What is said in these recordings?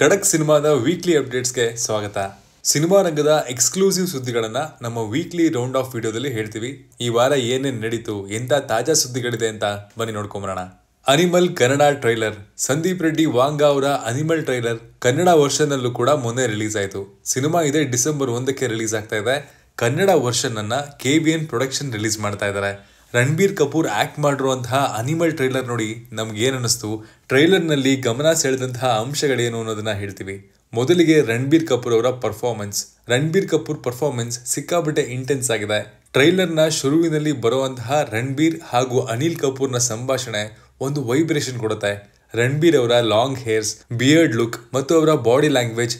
ಖಡಕ್ ಸಿನಿಮಾದ ವೀಕ್ಲಿ ಅಪ್ಡೇಟ್ಸ್ಗೆ ಸ್ವಾಗತ ಸಿನಿಮಾ ರಂಗದ ಎಕ್ಸ್ಕ್ಲೂಸಿವ್ ಸುದ್ದಿಗಳನ್ನು ನಮ್ಮ ವೀಕ್ಲಿ ರೌಂಡ್ ಆಫ್ ವಿಡಿಯೋದಲ್ಲಿ ಹೇಳ್ತೀವಿ ಈ ವಾರ ಏನೇನು ನಡೀತು ಎಂಥ ತಾಜಾ ಸುದ್ದಿಗಳಿದೆ ಅಂತ ಬನ್ನಿ ನೋಡ್ಕೊಂಬರೋಣ ಅನಿಮಲ್ ಕನ್ನಡ ಟ್ರೈಲರ್ ಸಂದೀಪ್ ರೆಡ್ಡಿ ವಾಂಗ ಅವರ ಅನಿಮಲ್ ಟ್ರೈಲರ್ ಕನ್ನಡ ಅಲ್ಲೂ ಕೂಡ ಮೊನ್ನೆ ರಿಲೀಸ್ ಆಯಿತು ಸಿನಿಮಾ ಇದೆ ಡಿಸೆಂಬರ್ ಒಂದಕ್ಕೆ ರಿಲೀಸ್ ಆಗ್ತಾ ಇದೆ ಕನ್ನಡ ವರ್ಷನ್ ಅನ್ನ K B N production release ಮಾಡ್ತಾ ಇದ್ದಾರೆ ರಣಬೀರ್ ಕಪೂರ್ ಆ್ಯಕ್ಟ್ ಮಾಡಿರುವಂತಹ ಅನಿಮಲ್ ಟ್ರೈಲರ್ ನೋಡಿ ನಮಗೇನು ಅನ್ನಿಸ್ತು ಟ್ರೈಲರ್ನಲ್ಲಿ ಗಮನ ಸೆಳೆದಂತಹ ಅಂಶಗಳೇನು ಅನ್ನೋದನ್ನು ಹೇಳ್ತೀವಿ ಮೊದಲಿಗೆ ರಣಬೀರ್ ಕಪೂರ್ ಅವರ ಪರ್ಫಾರ್ಮೆನ್ಸ್ ರಣಬೀರ್ ಕಪೂರ್ ಪರ್ಫಾರ್ಮೆನ್ಸ್ ಸಿಕ್ಕಾಪಟ್ಟೆ ಇಂಟೆನ್ಸ್ ಆಗಿದೆ ಟ್ರೈಲರ್ನ ಶುರುವಿನಲ್ಲಿ ಬರುವಂತಹ ರಣಬೀರ್ ಹಾಗೂ ಅನಿಲ್ ಕಪೂರ್ನ ಸಂಭಾಷಣೆ ಒಂದು ವೈಬ್ರೇಷನ್ ಕೊಡುತ್ತೆ ರಣಬೀರ್ ಅವರ ಲಾಂಗ್ ಹೇರ್ಸ್ ಬಿಯರ್ಡ್ ಲುಕ್ ಮತ್ತು ಅವರ ಬಾಡಿ ಲ್ಯಾಂಗ್ವೇಜ್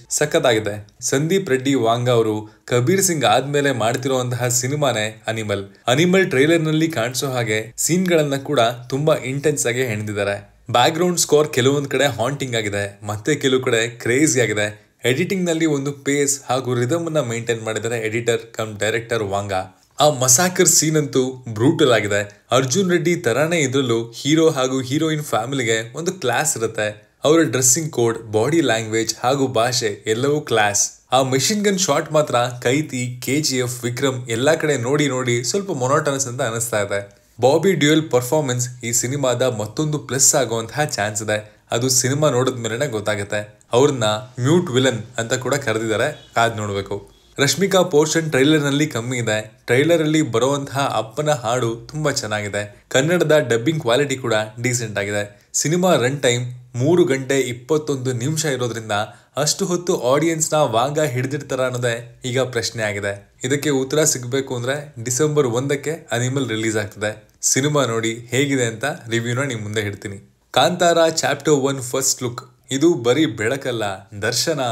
ಆಗಿದೆ ಸಂದೀಪ್ ರೆಡ್ಡಿ ವಾಂಗ್ ಅವರು ಕಬೀರ್ ಸಿಂಗ್ ಆದ್ಮೇಲೆ ಮಾಡ್ತಿರುವಂತಹ ಸಿನಿಮಾನೇ ಅನಿಮಲ್ ಅನಿಮಲ್ ಟ್ರೈಲರ್ ನಲ್ಲಿ ಕಾಣಿಸೋ ಹಾಗೆ ಸೀನ್ ಗಳನ್ನ ಕೂಡ ತುಂಬಾ ಇಂಟೆನ್ಸ್ ಆಗಿ ಹೆಣ್ದಿದ್ದಾರೆ ಬ್ಯಾಕ್ ಗ್ರೌಂಡ್ ಸ್ಕೋರ್ ಕೆಲವೊಂದು ಕಡೆ ಹಾಂಟಿಂಗ್ ಆಗಿದೆ ಮತ್ತೆ ಕೆಲವು ಕಡೆ ಕ್ರೇಜಿ ಆಗಿದೆ ಎಡಿಟಿಂಗ್ ನಲ್ಲಿ ಒಂದು ಪೇಸ್ ಹಾಗೂ ರಿದಮ್ ಅನ್ನ ಮೇಂಟೈನ್ ಮಾಡಿದರೆ ಎಡಿಟರ್ ಕಮ್ ಡೈರೆಕ್ಟರ್ ವಾಂಗ ಆ ಮಸಾಕರ್ ಸೀನ್ ಅಂತೂ ಬ್ರೂಟಲ್ ಆಗಿದೆ ಅರ್ಜುನ್ ರೆಡ್ಡಿ ತರಾನೇ ಇದ್ರಲ್ಲೂ ಹೀರೋ ಹಾಗೂ ಹೀರೋಯಿನ್ ಫ್ಯಾಮಿಲಿಗೆ ಒಂದು ಕ್ಲಾಸ್ ಇರುತ್ತೆ ಅವರ ಡ್ರೆಸ್ಸಿಂಗ್ ಕೋಡ್ ಬಾಡಿ ಲ್ಯಾಂಗ್ವೇಜ್ ಹಾಗೂ ಭಾಷೆ ಎಲ್ಲವೂ ಕ್ಲಾಸ್ ಆ ಮೆಷಿನ್ ಗನ್ ಶಾಟ್ ಮಾತ್ರ Kaithi K G F Vikram ಎಲ್ಲಾ ಕಡೆ ನೋಡಿ ನೋಡಿ ಸ್ವಲ್ಪ ಮೊನೋಟನಸ್ ಅಂತ ಅನಿಸ್ತಾ ಇದೆ ಬಾಬಿ ಡ್ಯೂಯಲ್ ಪರ್ಫಾರ್ಮೆನ್ಸ್ ಈ ಸಿನಿಮಾದ ಮತ್ತೊಂದು ಪ್ಲಸ್ ಆಗುವಂತಹ ಚಾನ್ಸ್ ಇದೆ ಅದು ಸಿನಿಮಾ ನೋಡಿದ ಗೊತ್ತಾಗುತ್ತೆ ಅವ್ರನ್ನ ಮ್ಯೂಟ್ ವಿಲನ್ ಅಂತ ಕೂಡ ಕರೆದಿದ್ದಾರೆ ಕಾದ್ ನೋಡಬೇಕು ರಶ್ಮಿಕಾ ಪೋರ್ಷನ್ ನಲ್ಲಿ ಕಮ್ಮಿ ಇದೆ ಟ್ರೈಲರಲ್ಲಿ ಬರುವಂತಹ ಅಪ್ಪನ ಹಾಡು ತುಂಬ ಚೆನ್ನಾಗಿದೆ ಕನ್ನಡದ ಡಬ್ಬಿಂಗ್ ಕ್ವಾಲಿಟಿ ಕೂಡ ಡೀಸೆಂಟ್ ಆಗಿದೆ ಸಿನಿಮಾ ರನ್ ಟೈಮ್ ಮೂರು ಗಂಟೆ ಇಪ್ಪತ್ತೊಂದು ನಿಮಿಷ ಇರೋದ್ರಿಂದ ಅಷ್ಟು ಹೊತ್ತು ಆಡಿಯನ್ಸ್ನ ವಾಂಗ ಹಿಡಿದಿರ್ತಾರ ಅನ್ನೋದೇ ಈಗ ಪ್ರಶ್ನೆ ಆಗಿದೆ ಇದಕ್ಕೆ ಉತ್ತರ ಸಿಗಬೇಕು ಅಂದ್ರೆ ಡಿಸೆಂಬರ್ ಒಂದಕ್ಕೆ ಅನಿಮಲ್ ರಿಲೀಸ್ ಆಗ್ತದೆ ಸಿನಿಮಾ ನೋಡಿ ಹೇಗಿದೆ ಅಂತ ರಿವ್ಯೂನ ನಿಮ್ ಮುಂದೆ ಹಿಡ್ತೀನಿ Kantara chapter one first look ಇದು ಬರೀ ಬೆಳಕಲ್ಲ ದರ್ಶನ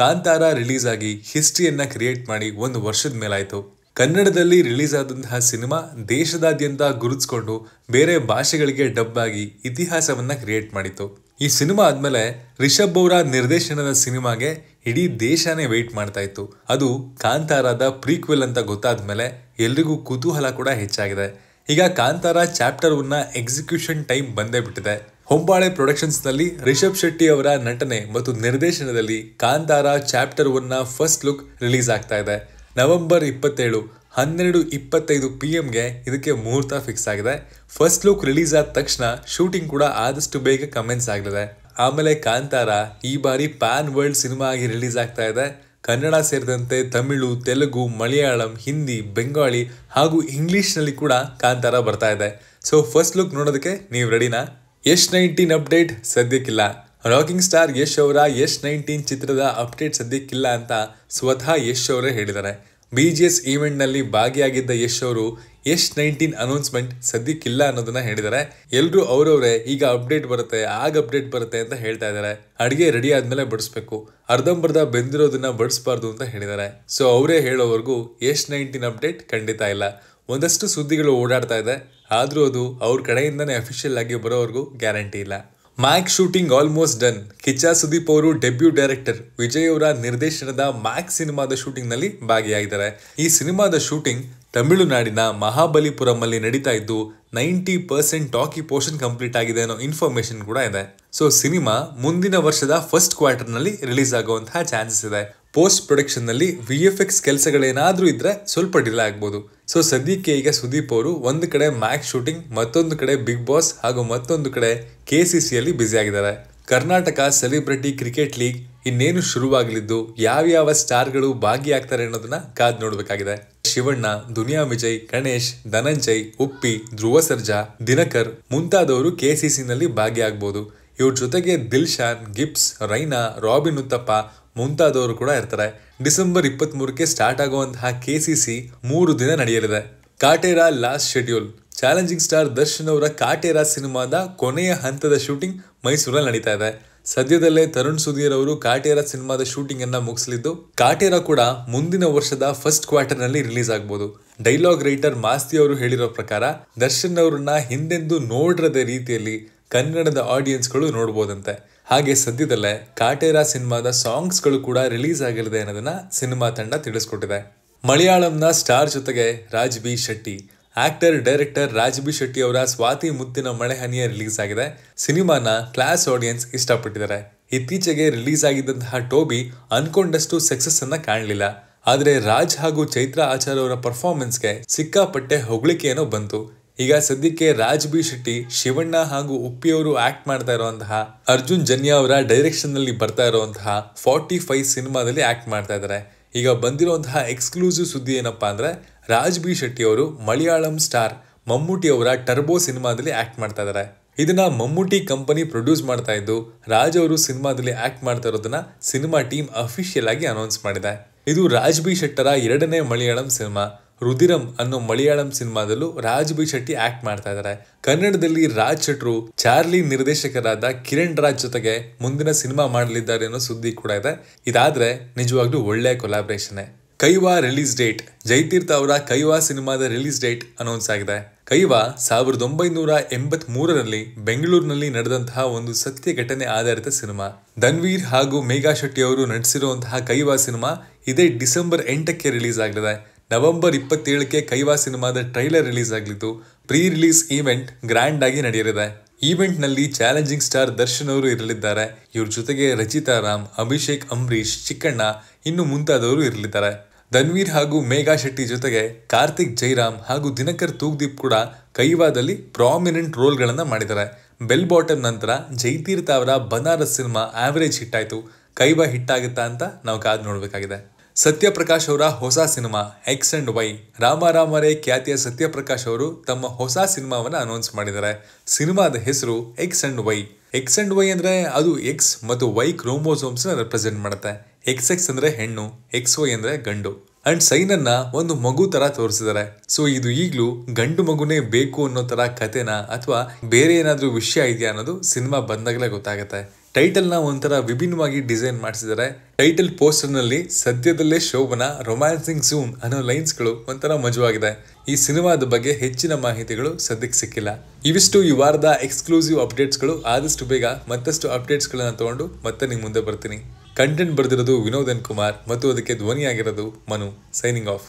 ಕಾಂತಾರ ರಿಲೀಸ್ ಆಗಿ ಹಿಸ್ಟ್ರಿಯನ್ನ ಕ್ರಿಯೇಟ್ ಮಾಡಿ ಒಂದು ವರ್ಷದ ಮೇಲಾಯಿತು ಕನ್ನಡದಲ್ಲಿ ರಿಲೀಸ್ ಆದಂತಹ ಸಿನಿಮಾ ದೇಶದಾದ್ಯಂತ ಗುರುತಿಸ್ಕೊಂಡು ಬೇರೆ ಭಾಷೆಗಳಿಗೆ ಡಬ್ ಆಗಿ ಇತಿಹಾಸವನ್ನ ಕ್ರಿಯೇಟ್ ಮಾಡಿತು ಈ ಸಿನಿಮಾ ಆದ್ಮೇಲೆ ರಿಷಬ್ ಅವರ ನಿರ್ದೇಶನದ ಸಿನಿಮಾಗೆ ಇಡೀ ದೇಶನೇ ವೆಯ್ಟ್ ಮಾಡ್ತಾ ಇತ್ತು ಅದು ಕಾಂತಾರದ ಪ್ರೀಕ್ವೆಲ್ ಅಂತ ಗೊತ್ತಾದ ಮೇಲೆ ಎಲ್ರಿಗೂ ಕುತೂಹಲ ಕೂಡ ಹೆಚ್ಚಾಗಿದೆ ಈಗ ಕಾಂತಾರ ಚಾಪ್ಟರ್ ಒನ್ನ ಎಕ್ಸಿಕ್ಯೂಷನ್ ಟೈಮ್ ಬಂದೇ ಬಿಟ್ಟಿದೆ ಹೊಂಬಾಳೆ ಪ್ರೊಡಕ್ಷನ್ಸ್ನಲ್ಲಿ ರಿಷಬ್ ಶೆಟ್ಟಿ ಅವರ ನಟನೆ ಮತ್ತು ನಿರ್ದೇಶನದಲ್ಲಿ ಕಾಂತಾರ ಚಾಪ್ಟರ್ ಒನ್ನ ಫಸ್ಟ್ ಲುಕ್ ರಿಲೀಸ್ ಆಗ್ತಾ ಇದೆ ನವೆಂಬರ್ ಇಪ್ಪತ್ತೇಳು ಹನ್ನೆರಡು ಇಪ್ಪತ್ತೈದು ಪಿ ಎಮ್ಗೆ ಇದಕ್ಕೆ ಮುಹೂರ್ತ ಫಿಕ್ಸ್ ಆಗಿದೆ ಫಸ್ಟ್ ಲುಕ್ ರಿಲೀಸ್ ಆದ ತಕ್ಷಣ ಶೂಟಿಂಗ್ ಕೂಡ ಆದಷ್ಟು ಬೇಗ ಕಮೆಂಟ್ಸ್ ಆಗಲಿದೆ ಆಮೇಲೆ ಕಾಂತಾರ ಈ ಬಾರಿ ಪ್ಯಾನ್ ವರ್ಲ್ಡ್ ಸಿನಿಮಾ ಆಗಿ ರಿಲೀಸ್ ಆಗ್ತಾ ಇದೆ ಕನ್ನಡ ಸೇರಿದಂತೆ ತಮಿಳು ತೆಲುಗು ಮಲಯಾಳಂ ಹಿಂದಿ ಬೆಂಗಾಳಿ ಹಾಗೂ ಇಂಗ್ಲಿಷ್ನಲ್ಲಿ ಕೂಡ ಕಾಂತಾರ ಬರ್ತಾ ಇದೆ ಸೊ ಫಸ್ಟ್ ಲುಕ್ ನೋಡೋದಕ್ಕೆ ನೀವು ರೆಡಿನಾ ಯಶ್ ನೈನ್ಟೀನ್ ಅಪ್ಡೇಟ್ ಸದ್ಯಕ್ಕಿಲ್ಲ ರಾಕಿಂಗ್ ಸ್ಟಾರ್ ಯಶ್ ಅವರ ಯಶ್ ನೈನ್ಟೀನ್ ಚಿತ್ರದ ಅಪ್ಡೇಟ್ ಸದ್ಯಕ್ಕಿಲ್ಲ ಅಂತ ಸ್ವತಃ ಯಶ್ ಅವರೇ ಹೇಳಿದ್ದಾರೆ ಬಿ ಜಿ ಎಸ್ ಈವೆಂಟ್ನಲ್ಲಿ ಭಾಗಿಯಾಗಿದ್ದ ಯಶ್ ಅವರು ಯಶ್ ನೈನ್ಟೀನ್ ಅನೌನ್ಸ್ಮೆಂಟ್ ಸದ್ಯಕ್ಕಿಲ್ಲ ಅನ್ನೋದನ್ನ ಹೇಳಿದ್ದಾರೆ ಎಲ್ಲರೂ ಅವರವರೇ ಈಗ ಅಪ್ಡೇಟ್ ಬರುತ್ತೆ ಆಗ ಅಪ್ಡೇಟ್ ಬರುತ್ತೆ ಅಂತ ಹೇಳ್ತಾ ಇದ್ದಾರೆ ಅಡುಗೆ ರೆಡಿ ಆದ್ಮೇಲೆ ಬಡಿಸ್ಬೇಕು ಅರ್ಧಂಬರ್ಧ ಬೆಂದಿರೋದನ್ನ ಬಡಿಸಬಾರ್ದು ಅಂತ ಹೇಳಿದ್ದಾರೆ ಸೊ ಅವರೇ ಹೇಳೋವರೆಗೂ ಯಶ್ ನೈನ್ಟೀನ್ ಅಪ್ಡೇಟ್ ಖಂಡಿತ ಇಲ್ಲ ಒಂದಷ್ಟು ಸುದ್ದಿಗಳು ಓಡಾಡ್ತಾ ಇದೆ ಆದರೂ ಅದು ಅವ್ರ ಕಡೆಯಿಂದನೇ ಅಫಿಷಿಯಲ್ ಆಗಿ ಬರೋವರೆಗೂ ಗ್ಯಾರಂಟಿ ಇಲ್ಲ Max shooting almost done Kichcha Sudeep ಅವರು ಡೆಬ್ಯೂ ಡೈರೆಕ್ಟರ್ ವಿಜಯ್ ಅವರ ನಿರ್ದೇಶನದ ಮ್ಯಾಕ್ ಸಿನಿಮಾದ ಶೂಟಿಂಗ್ನಲ್ಲಿ ಭಾಗಿಯಾಗಿದ್ದಾರೆ ಈ ಸಿನಿಮಾದ ಶೂಟಿಂಗ್ ತಮಿಳುನಾಡಿನ ಮಹಾಬಲಿಪುರಂ ಅಲ್ಲಿ ನಡೀತಾ ಇದ್ದು ninety percent talkie portion complete ಆಗಿದೆ ಅನ್ನೋ ಇನ್ಫಾರ್ಮೇಶನ್ ಕೂಡ ಇದೆ ಸೊ ಸಿನಿಮಾ ಮುಂದಿನ ವರ್ಷದ ಫಸ್ಟ್ ಕ್ವಾರ್ಟರ್ನಲ್ಲಿ ರಿಲೀಸ್ ಆಗುವಂತಹ ಚಾನ್ಸಸ್ ಇದೆ ಪೋಸ್ಟ್ ಪ್ರೊಡಕ್ಷನ್ನಲ್ಲಿ ವಿ ಎಫ್ ಎಕ್ಸ್ ಕೆಲಸಗಳೇನಾದರೂ ಇದ್ದರೆ ಸ್ವಲ್ಪ ಡಿಲೇ ಆಗ್ಬೋದು ಸೊ ಸದ್ಯಕ್ಕೆ ಈಗ ಸುದೀಪ್ ಅವರು ಒಂದು ಕಡೆ ಮ್ಯಾಕ್ಸ್ ಶೂಟಿಂಗ್ ಮತ್ತೊಂದು ಕಡೆ ಬಿಗ್ ಬಾಸ್ ಹಾಗೂ ಮತ್ತೊಂದು ಕಡೆ ಕೆ ಸಿ ಸಿಯಲ್ಲಿ ಆಗಿದ್ದಾರೆ ಕರ್ನಾಟಕ ಸೆಲೆಬ್ರಿಟಿ ಕ್ರಿಕೆಟ್ ಲೀಗ್ ಇನ್ನೇನು ಶುರುವಾಗಲಿದ್ದು ಯಾವ್ಯಾವ ಸ್ಟಾರ್ಗಳು ಭಾಗಿಯಾಗ್ತಾರೆ ಅನ್ನೋದನ್ನ ಕಾದ್ ನೋಡಬೇಕಾಗಿದೆ ಶಿವಣ್ಣ ದುನಿಯಾ ವಿಜಯ್ ಗಣೇಶ್ ಧನಂಜಯ್ ಉಪ್ಪಿ ಧ್ರುವ ಸರ್ಜಾ ದಿನಕರ್ ಮುಂತಾದವರು ಕೆಸಿಸಿನಲ್ಲಿ ಭಾಗಿಯಾಗಬಹುದು ಇವ್ರ ಜೊತೆಗೆ ದಿಲ್ಶಾನ್ ಗಿಪ್ಸ್ ರೈನಾ ರಾಬಿನ್ ಉತ್ತಪ್ಪ ಮುಂತಾದವರು ಕೂಡ ಇರ್ತಾರೆ ಡಿಸೆಂಬರ್ ಇಪ್ಪತ್ತ್ಮೂರಕ್ಕೆ ಸ್ಟಾರ್ಟ್ ಆಗುವಂತಹ ಕೆ ಸಿ ಸಿ ಮೂರು ದಿನ ನಡೆಯಲಿದೆ Kaatera last schedule challenging star Darshan ಅವರ ಕಾಟೇರಾ ಸಿನಿಮಾದ ಕೊನೆಯ ಹಂತದ ಶೂಟಿಂಗ್ ಮೈಸೂರಲ್ಲಿ ನಡೀತಾ ಇದೆ ಸದ್ಯದಲ್ಲೇ ತರುಣ್ ಸುಧೀರ್ ಅವರು ಕಾಟೇರಾ ಸಿನಿಮಾದ ಶೂಟಿಂಗ್ ಅನ್ನ ಮುಗಿಸಲಿದ್ದು ಕಾಟೇರಾ ಕೂಡ ಮುಂದಿನ ವರ್ಷದ ಫಸ್ಟ್ ಕ್ವಾರ್ಟರ್ ನಲ್ಲಿ ರಿಲೀಸ್ ಆಗಬಹುದು ಡೈಲಾಗ್ ರೈಟರ್ ಮಾಸ್ತಿ ಅವರು ಹೇಳಿರೋ ಪ್ರಕಾರ ದರ್ಶನ್ ಅವರನ್ನ ಹಿಂದೆಂದು ನೋಡಿರದ ರೀತಿಯಲ್ಲಿ ಕನ್ನಡದ ಆಡಿಯನ್ಸ್ಗಳು ನೋಡ್ಬೋದಂತೆ ಹಾಗೆ ಸದ್ಯದಲ್ಲೇ ಕಾಟೇರ ಸಿನಿಮಾದ ಸಾಂಗ್ಸ್ಗಳು ಕೂಡ ರಿಲೀಸ್ ಆಗಿರದೆ ಅನ್ನೋದನ್ನ ಸಿನಿಮಾ ತಂಡ ತಿಳಿಸ್ಕೊಟ್ಟಿದೆ ಮಲಯಾಳಂನ ಸ್ಟಾರ್ ಜೊತೆಗೆ Raj B Shetty actor director Raj B Shetty ಅವರ ಸ್ವಾತಿ ಮುತ್ತಿನ ಮಳೆ ಹನಿಯ ರಿಲೀಸ್ ಆಗಿದೆ ಸಿನಿಮಾನ ಕ್ಲಾಸ್ ಆಡಿಯನ್ಸ್ ಇಷ್ಟಪಟ್ಟಿದ್ದಾರೆ ಇತ್ತೀಚೆಗೆ ರಿಲೀಸ್ ಆಗಿದ್ದಂತಹ ಟೋಬಿ ಅನ್ಕೊಂಡಷ್ಟು ಸಕ್ಸಸ್ ಅನ್ನ ಕಾಣಲಿಲ್ಲ ಆದರೆ ರಾಜ್ ಹಾಗೂ ಚೈತ್ರಾ ಆಚಾರ್ಯ ಅವರ ಪರ್ಫಾರ್ಮೆನ್ಸ್ಗೆ ಸಿಕ್ಕಾಪಟ್ಟೆ ಹೊಗಳಿಕೆಯನ್ನು ಬಂತು ಈಗ ಸದ್ಯಕ್ಕೆ ರಾಜ್ ಬಿ ಶೆಟ್ಟಿ ಶಿವಣ್ಣ ಹಾಗೂ ಉಪ್ಪಿಯವರು ಆಕ್ಟ್ ಮಾಡ್ತಾ ಇರುವಂತಹ ಅರ್ಜುನ್ ಜನ್ಯ ಅವರ ಡೈರೆಕ್ಷನ್ ನಲ್ಲಿ ಬರ್ತಾ ಇರುವಂತಹ ಫಾರ್ಟಿ ಫೈವ್ ಸಿನಿಮಾದಲ್ಲಿ ಆಕ್ಟ್ ಮಾಡ್ತಾ ಇದ್ದಾರೆ ಈಗ ಬಂದಿರುವಂತಹ ಎಕ್ಸ್ಕ್ಲೂಸಿವ್ ಸುದ್ದಿ ಏನಪ್ಪಾ ಅಂದ್ರೆ ರಾಜ್ ಬಿ ಶೆಟ್ಟಿ ಅವರು ಮಲಯಾಳಂ ಸ್ಟಾರ್ ಮಮ್ಮೂಟಿ ಅವರ ಟರ್ಬೋ ಸಿನಿಮಾದಲ್ಲಿ ಆಕ್ಟ್ ಮಾಡ್ತಾ ಇದ್ದಾರೆ ಇದನ್ನ ಮಮ್ಮೂಟಿ ಕಂಪನಿ ಪ್ರೊಡ್ಯೂಸ್ ಮಾಡ್ತಾ ಇದ್ದು ರಾಜ್ ಅವರು ಸಿನಿಮಾದಲ್ಲಿ ಆಕ್ಟ್ ಮಾಡ್ತಾ ಇರೋದನ್ನ ಸಿನಿಮಾ ಟೀಮ್ ಅಫಿಷಿಯಲ್ ಆಗಿ ಅನೌನ್ಸ್ ಮಾಡಿದೆ ಇದು ರಾಜ್ ಬಿ ಶೆಟ್ಟರ ಎರಡನೇ ಮಲಯಾಳಂ ಸಿನಿಮಾ ರುದಿರಂ ಅನ್ನೋ ಮಲಯಾಳಂ ಸಿನಿಮಾದಲ್ಲೂ ರಾಜ್ ಬಿ ಶೆಟ್ಟಿ ಆಕ್ಟ್ ಮಾಡ್ತಾ ಇದ್ದಾರೆ ಕನ್ನಡದಲ್ಲಿ ರಾಜ್ ಶೆಟ್ರು ಚಾರ್ಲಿ ನಿರ್ದೇಶಕರಾದ ಕಿರಣ್ ರಾಜ್ ಜೊತೆಗೆ ಮುಂದಿನ ಸಿನಿಮಾ ಮಾಡಲಿದ್ದಾರೆ ಅನ್ನೋ ಸುದ್ದಿ ಕೂಡ ಇದೆ ಇದಾದ್ರೆ ನಿಜವಾಗ್ಲೂ ಒಳ್ಳೆ collaboration Kaiva release date Jaitheertha ಅವರ ಕೈವಾ ಸಿನಿಮಾದ ರಿಲೀಸ್ ಡೇಟ್ ಅನೌನ್ಸ್ ಆಗಿದೆ ಕೈವಾ ಸಾವಿರದ ಒಂಬೈನೂರ ಎಂಬತ್ ಮೂರರಲ್ಲಿ ಬೆಂಗಳೂರಿನಲ್ಲಿ ನಡೆದಂತಹ ಒಂದು ಸತ್ಯ ಘಟನೆ ಆಧಾರಿತ ಸಿನಿಮಾ ಧನ್ವೀರ್ ಹಾಗೂ ಮೇಘಾ ಶೆಟ್ಟಿ ಅವರು ನಟಿಸಿರುವಂತಹ ಕೈವಾ ಸಿನಿಮಾ ಇದೇ ಡಿಸೆಂಬರ್ ಎಂಟಕ್ಕೆ ರಿಲೀಸ್ ಆಗಲಿದೆ ನವೆಂಬರ್ ಇಪ್ಪತ್ತೇಳಕ್ಕೆ ಕೈವಾ ಸಿನಿಮಾದ ಟ್ರೈಲರ್ ರಿಲೀಸ್ ಆಗಲಿದ್ದು ಪ್ರೀ ರಿಲೀಸ್ ಈವೆಂಟ್ ಗ್ರ್ಯಾಂಡ್ ಆಗಿ ನಡೆಯಲಿದೆ ಈವೆಂಟ್ನಲ್ಲಿ ಚಾಲೆಂಜಿಂಗ್ ಸ್ಟಾರ್ ದರ್ಶನ್ ಅವರು ಇರಲಿದ್ದಾರೆ ಇವ್ರ ಜೊತೆಗೆ ರಚಿತಾ ರಾಮ್ ಅಭಿಷೇಕ್ ಅಂಬರೀಶ್ ಚಿಕ್ಕಣ್ಣ ಇನ್ನು ಮುಂತಾದವರು ಇರಲಿದ್ದಾರೆ ಧನ್ವೀರ್ ಹಾಗೂ ಮೇಘಾ ಶೆಟ್ಟಿ ಜೊತೆಗೆ ಕಾರ್ತಿಕ್ ಜೈರಾಮ್ ಹಾಗೂ ದಿನಕರ್ ತೂಗ್ದೀಪ್ ಕೂಡ ಕೈವಾದಲ್ಲಿ ಪ್ರಾಮಿನೆಂಟ್ ರೋಲ್ಗಳನ್ನು ಮಾಡಿದ್ದಾರೆ ಬೆಲ್ ಬಾಟಮ್ ನಂತರ ಜೈತೀರ್ಥ ಅವರ ಬನಾರಸ್ ಸಿನಿಮಾ ಆವರೇಜ್ ಹಿಟ್ ಆಯಿತು ಕೈವಾ ಹಿಟ್ ಆಗುತ್ತಾ ಅಂತ ನಾವು ಕಾದು ನೋಡಬೇಕಾಗಿದೆ ಸತ್ಯಪ್ರಕಾಶ್ ಅವರ ಹೊಸ ಸಿನಿಮಾ ಎಕ್ಸ್ ಅಂಡ್ ವೈ ರಾಮರೇ ಖ್ಯಾತಿಯ ಸತ್ಯಪ್ರಕಾಶ್ ಅವರು ತಮ್ಮ ಹೊಸ ಸಿನಿಮಾವನ್ನು ಅನೌನ್ಸ್ ಮಾಡಿದ್ದಾರೆ ಸಿನಿಮಾದ ಹೆಸರು X and Y X and Y ಅಂದರೆ ಅದು ಎಕ್ಸ್ ಮತ್ತು ವೈ ಕ್ರೋಮೋಸೋಮ್ಸ್ನ ರೆಪ್ರೆಸೆಂಟ್ ಮಾಡುತ್ತೆ ಎಕ್ಸ್ ಎಕ್ಸ್ ಅಂದರೆ ಹೆಣ್ಣು ಎಕ್ಸ್ ವೈ ಅಂದರೆ ಗಂಡು ಅಂಡ್ ಸೈನನ್ನ ಒಂದು ಮಗು ತರ ತೋರಿಸಿದ್ದಾರೆ ಸೊ ಇದು ಈಗಲೂ ಗಂಡು ಮಗುನೇ ಬೇಕು ಅನ್ನೋ ತರ ಕತೆನ ಅಥವಾ ಬೇರೆ ಏನಾದರೂ ವಿಷಯ ಇದೆಯಾ ಅನ್ನೋದು ಸಿನಿಮಾ ಬಂದಾಗಲೇ ಗೊತ್ತಾಗುತ್ತೆ ಟೈಟಲ್ನ ಒಂಥರ ವಿಭಿನ್ನವಾಗಿ ಡಿಸೈನ್ ಮಾಡಿಸಿದ್ದಾರೆ ಟೈಟಲ್ ಪೋಸ್ಟರ್ನಲ್ಲಿ ಸದ್ಯದಲ್ಲೇ ಶೋಭನ ರೊಮ್ಯಾನ್ಸಿಂಗ್ ಸೂನ್ ಅನ್ನೋ ಲೈನ್ಸ್ಗಳು ಒಂಥರ ಮಜವಾಗಿದೆ ಈ ಸಿನಿಮಾದ ಬಗ್ಗೆ ಹೆಚ್ಚಿನ ಮಾಹಿತಿಗಳು ಸದ್ಯಕ್ಕೆ ಸಿಕ್ಕಿಲ್ಲ ಇವಿಷ್ಟು ಈ ವಾರದ ಎಕ್ಸ್ಕ್ಲೂಸಿವ್ ಅಪ್ಡೇಟ್ಸ್ಗಳು ಆದಷ್ಟು ಬೇಗ ಮತ್ತಷ್ಟು ಅಪ್ಡೇಟ್ಸ್ಗಳನ್ನು ತಗೊಂಡು ಮತ್ತೆ ನಿಮ್ಮ ಮುಂದೆ ಬರ್ತೀನಿ ಕಂಟೆಂಟ್ ಬರೆದಿರೋದು ವಿನೋದನ್ ಕುಮಾರ್ ಮತ್ತು ಅದಕ್ಕೆ ಧ್ವನಿಯಾಗಿರೋದು ಮನು ಸೈನಿಂಗ್ ಆಫ್